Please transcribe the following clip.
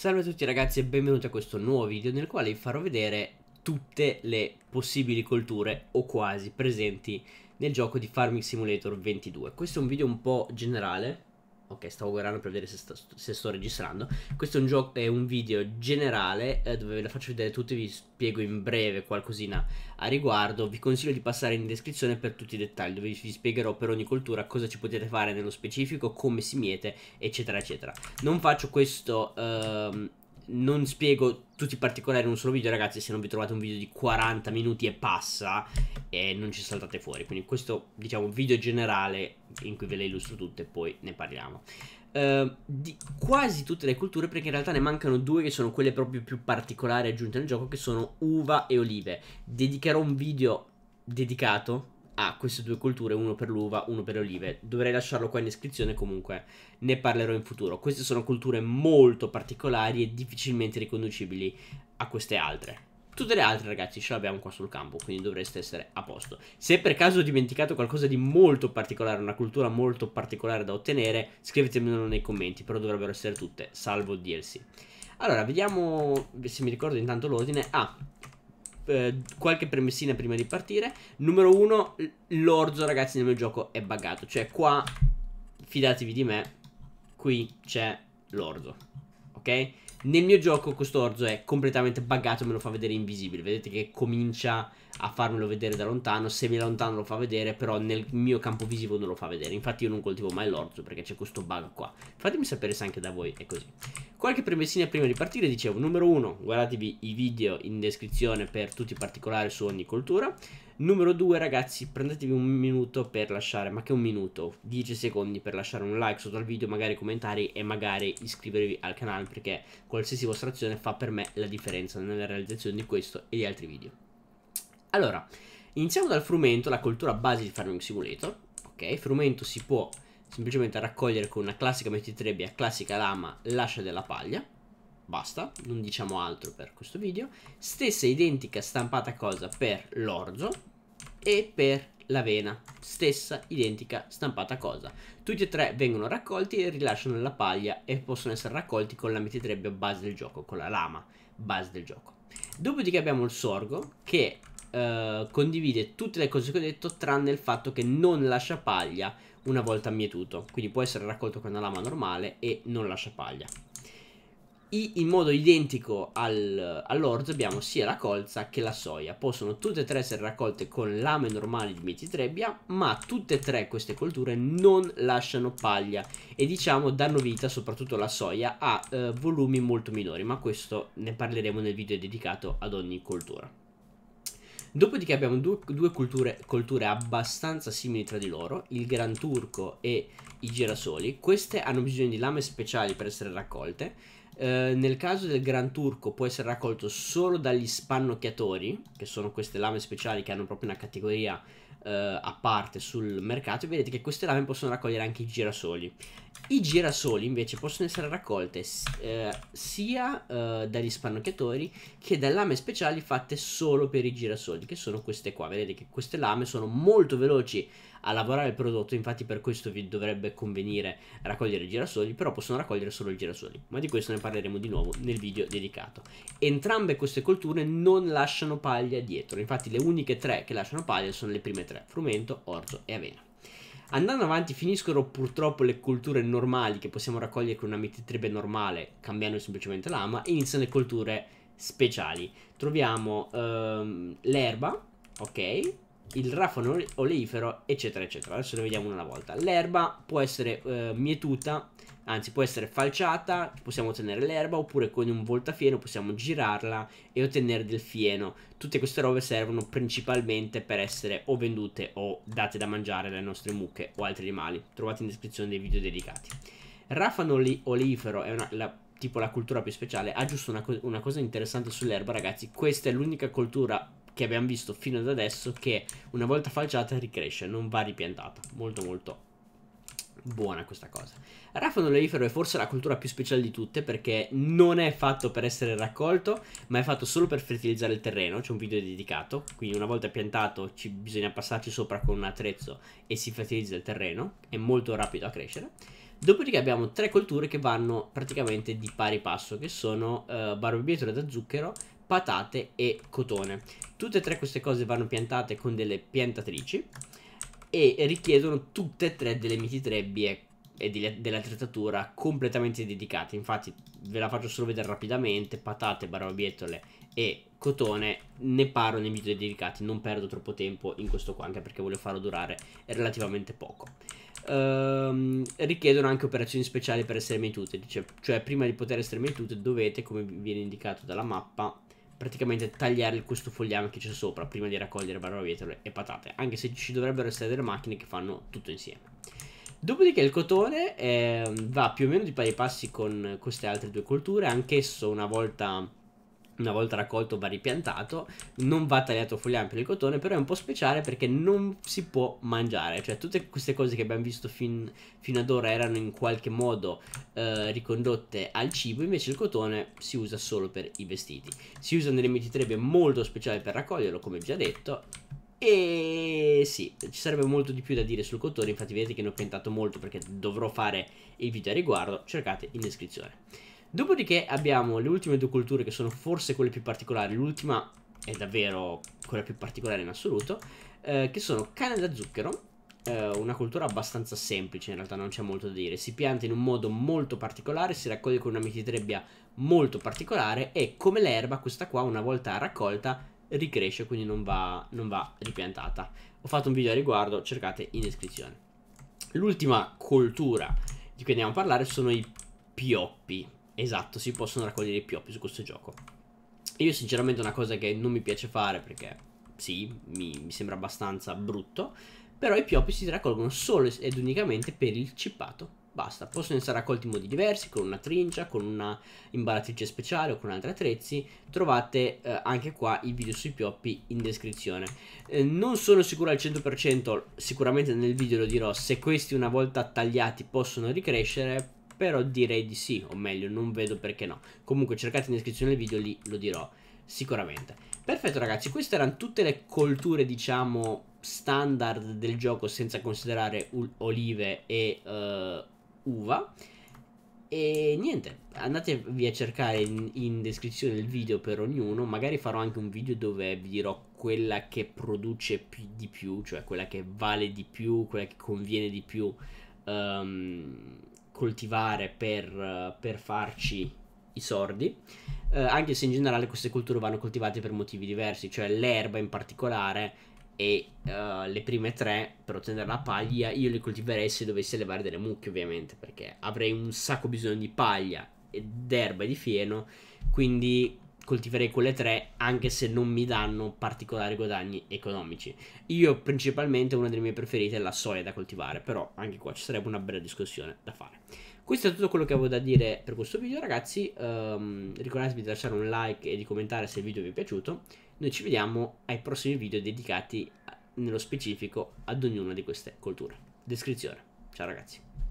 Salve a tutti ragazzi e benvenuti a questo nuovo video nel quale vi farò vedere tutte le possibili colture o quasi presenti nel gioco di Farming Simulator 22. Questo è un video un po' generale Ok, stavo guardando per vedere se sto, se sto registrando. Questo è un, è un video generale eh, dove ve la faccio vedere tutti, vi spiego in breve qualcosina a riguardo. Vi consiglio di passare in descrizione per tutti i dettagli, dove vi spiegherò per ogni cultura cosa ci potete fare nello specifico, come si miete, eccetera, eccetera. Non faccio questo, ehm, non spiego tutti particolari in un solo video, ragazzi. Se non vi trovate un video di 40 minuti e passa, eh, non ci saltate fuori. Quindi questo, diciamo, video generale in cui ve le illustro tutte, e poi ne parliamo. Uh, di quasi tutte le culture perché in realtà ne mancano due che sono quelle proprio più particolari aggiunte nel gioco che sono uva e olive dedicherò un video dedicato ha queste due colture, uno per l'uva, uno per le olive. Dovrei lasciarlo qua in descrizione, comunque ne parlerò in futuro. Queste sono colture molto particolari e difficilmente riconducibili a queste altre. Tutte le altre ragazzi ce le abbiamo qua sul campo Quindi dovreste essere a posto Se per caso ho dimenticato qualcosa di molto particolare Una cultura molto particolare da ottenere Scrivetemelo nei commenti Però dovrebbero essere tutte Salvo DLC Allora vediamo se mi ricordo intanto l'ordine Ah eh, qualche premessina prima di partire. Numero uno, l'orzo ragazzi nel mio gioco è buggato. Cioè qua, fidatevi di me, qui c'è l'orzo. Ok? Nel mio gioco questo orzo è completamente buggato me lo fa vedere invisibile. Vedete che comincia a farmelo vedere da lontano. Se mi lontano lo fa vedere, però nel mio campo visivo non lo fa vedere. Infatti io non coltivo mai l'orzo perché c'è questo bug qua. Fatemi sapere se anche da voi è così. Qualche premessina prima di partire, dicevo, numero 1, guardatevi i video in descrizione per tutti i particolari su ogni coltura. Numero 2, ragazzi, prendetevi un minuto per lasciare, ma che un minuto, 10 secondi per lasciare un like sotto al video, magari commentare e magari iscrivervi al canale perché qualsiasi vostra azione fa per me la differenza nella realizzazione di questo e di altri video. Allora, iniziamo dal frumento, la cultura base di Farming Simulator. Ok, frumento si può semplicemente raccogliere con una classica mettitrebbia, classica lama, lascia della paglia. Basta, non diciamo altro per questo video. Stessa identica stampata cosa per l'orzo e per la vena Stessa identica stampata cosa. Tutti e tre vengono raccolti e rilasciano la paglia e possono essere raccolti con la metitrebbia base del gioco, con la lama base del gioco. Dopodiché abbiamo il sorgo che eh, condivide tutte le cose che ho detto tranne il fatto che non lascia paglia una volta mietuto. Quindi può essere raccolto con una lama normale e non lascia paglia in modo identico al, all'orzo abbiamo sia la colza che la soia. Possono tutte e tre essere raccolte con lame normali di mietitrebbia, ma tutte e tre queste colture non lasciano paglia e diciamo danno vita, soprattutto la soia, a eh, volumi molto minori, ma questo ne parleremo nel video dedicato ad ogni coltura. Dopodiché abbiamo due, due culture, colture abbastanza simili tra di loro, il Gran Turco e i girasoli. Queste hanno bisogno di lame speciali per essere raccolte eh, nel caso del Gran Turco può essere raccolto solo dagli spannocchiatori, che sono queste lame speciali che hanno proprio una categoria eh, a parte sul mercato. E vedete che queste lame possono raccogliere anche i girasoli. I girasoli invece possono essere raccolte eh, sia eh, dagli spannocchiatori che da lame speciali fatte solo per i girasoli, che sono queste qua. Vedete che queste lame sono molto veloci a lavorare il prodotto, infatti per questo vi dovrebbe convenire raccogliere girasoli, però possono raccogliere solo i girasoli, ma di questo ne parleremo di nuovo nel video dedicato. Entrambe queste colture non lasciano paglia dietro, infatti le uniche tre che lasciano paglia sono le prime tre, frumento, orzo e avena. Andando avanti finiscono purtroppo le colture normali che possiamo raccogliere con una mitritribe normale cambiando semplicemente l'ama e iniziano le colture speciali. Troviamo ehm, l'erba, ok, il rafano oleifero, eccetera, eccetera. Adesso ne vediamo una alla volta. L'erba può essere eh, mietuta, anzi può essere falciata, possiamo ottenere l'erba oppure con un voltafieno possiamo girarla e ottenere del fieno. Tutte queste robe servono principalmente per essere o vendute o date da mangiare alle nostre mucche o altri animali. Trovate in descrizione dei video dedicati. Rafano oleifero è una, la tipo la cultura più speciale, ha giusto una, co una cosa interessante sull'erba, ragazzi. Questa è l'unica cultura che abbiamo visto fino ad adesso che una volta falciata ricresce, non va ripiantata. Molto molto buona questa cosa. Il raffo è forse la coltura più speciale di tutte perché non è fatto per essere raccolto, ma è fatto solo per fertilizzare il terreno, c'è un video dedicato, quindi una volta piantato ci, bisogna passarci sopra con un attrezzo e si fertilizza il terreno, è molto rapido a crescere. Dopodiché abbiamo tre colture che vanno praticamente di pari passo, che sono eh, barbabietola da zucchero, patate e cotone. Tutte e tre queste cose vanno piantate con delle piantatrici e richiedono tutte e tre delle mititrebbie e delle, dell'attrezzatura completamente dedicate. Infatti ve la faccio solo vedere rapidamente, patate, barbabietole e cotone ne parlo nei video dedicati, non perdo troppo tempo in questo qua anche perché voglio farlo durare relativamente poco. Ehm, richiedono anche operazioni speciali per essere metute, cioè, cioè prima di poter essere metute dovete, come viene indicato dalla mappa, praticamente tagliare questo fogliame che c'è sopra prima di raccogliere barbabietole e patate, anche se ci dovrebbero essere delle macchine che fanno tutto insieme. Dopodiché il cotone eh, va più o meno di pari passi con queste altre due colture, anchesso una volta una volta raccolto va ripiantato, non va tagliato fuori ampio il cotone, però è un po' speciale perché non si può mangiare, cioè tutte queste cose che abbiamo visto fin, fino ad ora erano in qualche modo eh, ricondotte al cibo, invece il cotone si usa solo per i vestiti. Si usa nelle mietitrebe molto speciali per raccoglierlo, come già detto, e sì, ci sarebbe molto di più da dire sul cotone, infatti vedete che ne ho piantato molto perché dovrò fare il video a riguardo, cercate in descrizione. Dopodiché abbiamo le ultime due culture che sono forse quelle più particolari. L'ultima è davvero quella più particolare in assoluto, eh, che sono canne da zucchero. Eh, una cultura abbastanza semplice, in realtà non c'è molto da dire. Si pianta in un modo molto particolare, si raccoglie con una mititrebbia molto particolare e come l'erba questa qua una volta raccolta ricresce, quindi non va, non va ripiantata. Ho fatto un video a riguardo, cercate in descrizione. L'ultima cultura di cui andiamo a parlare sono i pioppi Esatto, si possono raccogliere i pioppi su questo gioco. Io sinceramente è una cosa che non mi piace fare perché sì, mi, mi sembra abbastanza brutto, però i pioppi si raccolgono solo ed unicamente per il cippato. Basta, possono essere raccolti in modi diversi, con una trincia, con una imballatrice speciale o con altri attrezzi. Trovate eh, anche qua i video sui pioppi in descrizione. Eh, non sono sicuro al 100%, sicuramente nel video lo dirò, se questi una volta tagliati possono ricrescere, però direi di sì, o meglio, non vedo perché no. Comunque cercate in descrizione il video, lì lo dirò sicuramente. Perfetto ragazzi, queste erano tutte le colture, diciamo, standard del gioco senza considerare olive e uh, uva. E niente, andatevi a cercare in, in, descrizione il video per ognuno, magari farò anche un video dove vi dirò quella che produce più, di più, cioè quella che vale di più, quella che conviene di più. Um, coltivare per, per farci i sordi. Eh, anche se in generale queste culture vanno coltivate per motivi diversi, cioè l'erba in particolare e uh, le prime tre per ottenere la paglia io le coltiverei se dovessi allevare delle mucche ovviamente perché avrei un sacco bisogno di paglia d'erba e di fieno quindi coltiverei quelle tre anche se non mi danno particolari guadagni economici. Io principalmente una delle mie preferite è la soia da coltivare, però anche qua ci sarebbe una bella discussione da fare. Questo è tutto quello che avevo da dire per questo video ragazzi, um, ricordatevi di lasciare un like e di commentare se il video vi è piaciuto, noi ci vediamo ai prossimi video dedicati eh, nello specifico ad ognuna di queste colture. Descrizione, ciao ragazzi.